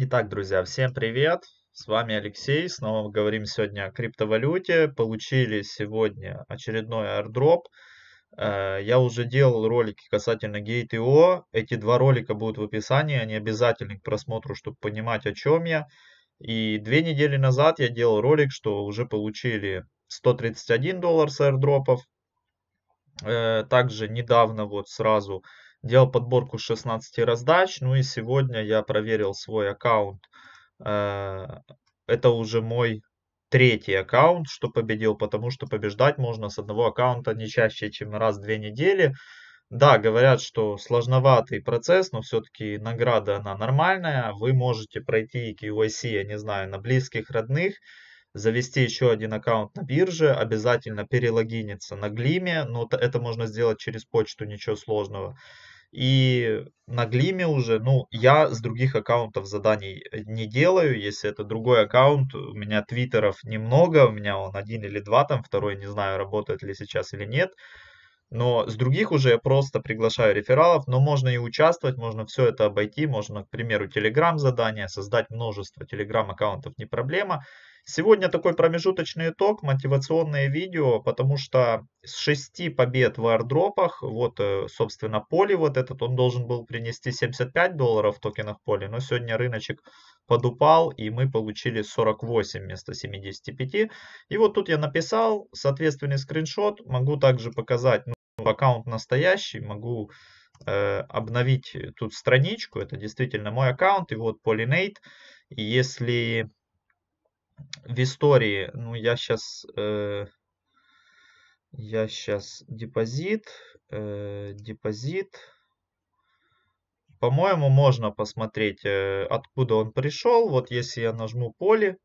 Итак, друзья, всем привет! С вами Алексей. Снова говорим сегодня о криптовалюте. Получили сегодня очередной airdrop. Э, я уже делал ролики касательно Gate.io. Эти два ролика будут в описании. Они обязательны к просмотру, чтобы понимать, о чем я. И две недели назад я делал ролик, что уже получили 131 доллар с airdropов. Э, также недавно вот сразу Делал подборку 16 раздач. Ну и сегодня я проверил свой аккаунт. Э, это уже мой третий аккаунт, что победил, потому что побеждать можно с одного аккаунта не чаще, чем раз в две недели. Да, говорят, что сложноватый процесс, но все-таки награда она нормальная. Вы можете пройти KYC, я не знаю, на близких, родных, завести еще один аккаунт на бирже, обязательно перелогиниться на Глиме, но это можно сделать через почту, ничего сложного. И на Глиме уже, ну, я с других аккаунтов заданий э, не делаю. Если это другой аккаунт, у меня твиттеров немного, у меня он один или два, там второй, не знаю, работает ли сейчас или нет. Но с других уже я просто приглашаю рефералов, но можно и участвовать, можно все это обойти, можно, к примеру, телеграм задание, создать множество телеграм аккаунтов, не проблема. Сегодня такой промежуточный итог, мотивационное видео, потому что с 6 побед в аирдропах, вот, э, собственно, поле вот этот, он должен был принести 75 долларов в токенах поле, но сегодня рыночек подупал, и мы получили 48 вместо 75. И вот тут я написал соответственный скриншот, могу также показать, ну, аккаунт настоящий, могу э, обновить тут страничку, это действительно мой аккаунт, и вот Pollinate, и если истории, ну, я сейчас, э, я сейчас депозит, э, депозит. По-моему, можно посмотреть, э, откуда он пришел. Вот если я нажму поле,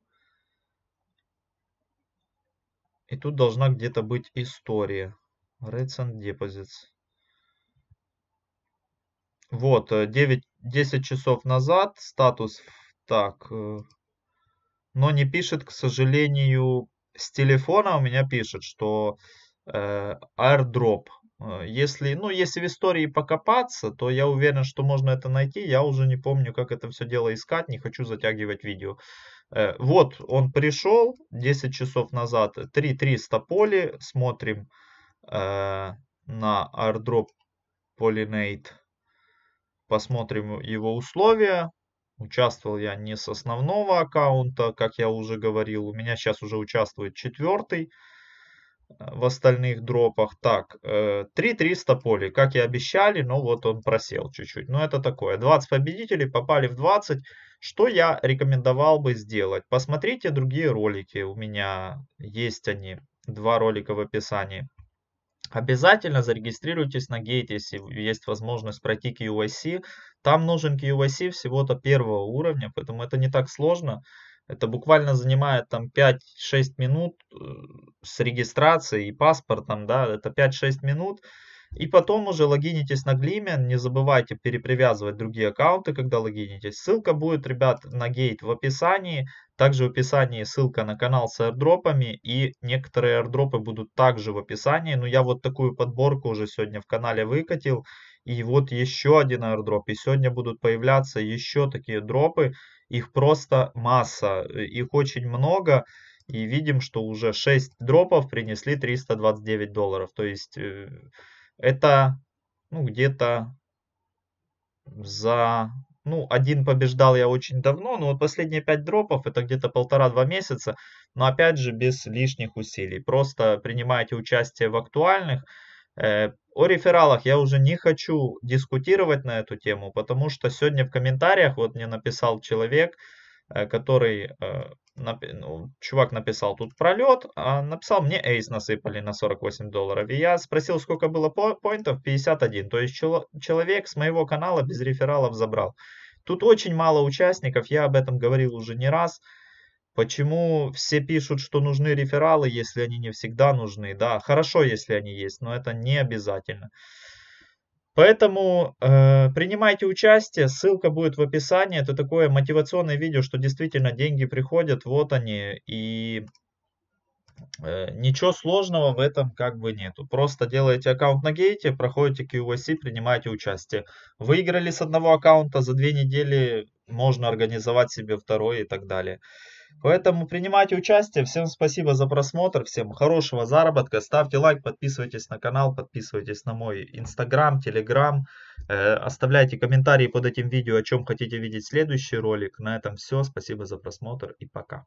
и тут должна где-то быть история. Recent Deposits. Вот, 9, э, 10 часов назад статус, так, э, но не пишет, к сожалению, с телефона у меня пишет, что э, airdrop. Э, если, ну, если в истории покопаться, то я уверен, что можно это найти. Я уже не помню, как это все дело искать, не хочу затягивать видео. Э, вот, он пришел 10 часов назад, 3300 поли, смотрим э, на airdrop Pollinate, посмотрим его условия. Участвовал я не с основного аккаунта, как я уже говорил. У меня сейчас уже участвует четвертый э, в остальных дропах. Так, 3300 э, полей, как и обещали, но вот он просел чуть-чуть. Но ну, это такое. 20 победителей попали в 20. Что я рекомендовал бы сделать? Посмотрите другие ролики. У меня есть они. Два ролика в описании. Обязательно зарегистрируйтесь на гейте, если есть возможность пройти KYC. А там нужен KYC а всего-то первого уровня, поэтому это не так сложно. Это буквально занимает там 5-6 минут э, с регистрацией и паспортом, да, это 5-6 минут. И потом уже логинитесь на Глиме, не забывайте перепривязывать другие аккаунты, когда логинитесь. Ссылка будет, ребят, на гейт в описании. Также в описании ссылка на канал с аирдропами и некоторые аирдропы будут также в описании. Но я вот такую подборку уже сегодня в канале выкатил. И вот еще один аирдроп. И сегодня будут появляться еще такие дропы. Их просто масса, их очень много и видим, что уже 6 дропов принесли 329 долларов. То есть э, это ну, где-то за... Ну, один побеждал я очень давно, но вот последние 5 дропов это где-то полтора-два месяца, но опять же без лишних усилий. Просто принимайте участие в актуальных. Э, о рефералах я уже не хочу дискутировать на эту тему, потому что сегодня в комментариях вот мне написал человек, э, который э, нап... ну, чувак написал тут пролет, а написал мне эйс насыпали на 48 долларов. И я спросил, сколько было по поинтов, 51. То есть чел человек с моего канала без рефералов забрал. Тут очень мало участников, я об этом говорил уже не раз. Почему все пишут, что нужны рефералы, если они не всегда нужны? Да, хорошо, если они есть, но это не обязательно. Поэтому э, принимайте участие, ссылка будет в описании. Это такое мотивационное видео, что действительно деньги приходят, вот они. И э, ничего сложного в этом как бы нету. Просто делаете аккаунт на гейте, проходите QVC, принимаете участие. Выиграли с одного аккаунта, за две недели можно организовать себе второй и так далее. Поэтому принимайте участие. Всем спасибо за просмотр. Всем хорошего заработка. Ставьте лайк, подписывайтесь на канал, подписывайтесь на мой инстаграм, телеграм. Э, оставляйте комментарии под этим видео, о чем хотите видеть следующий ролик. На этом все. Спасибо за просмотр и пока.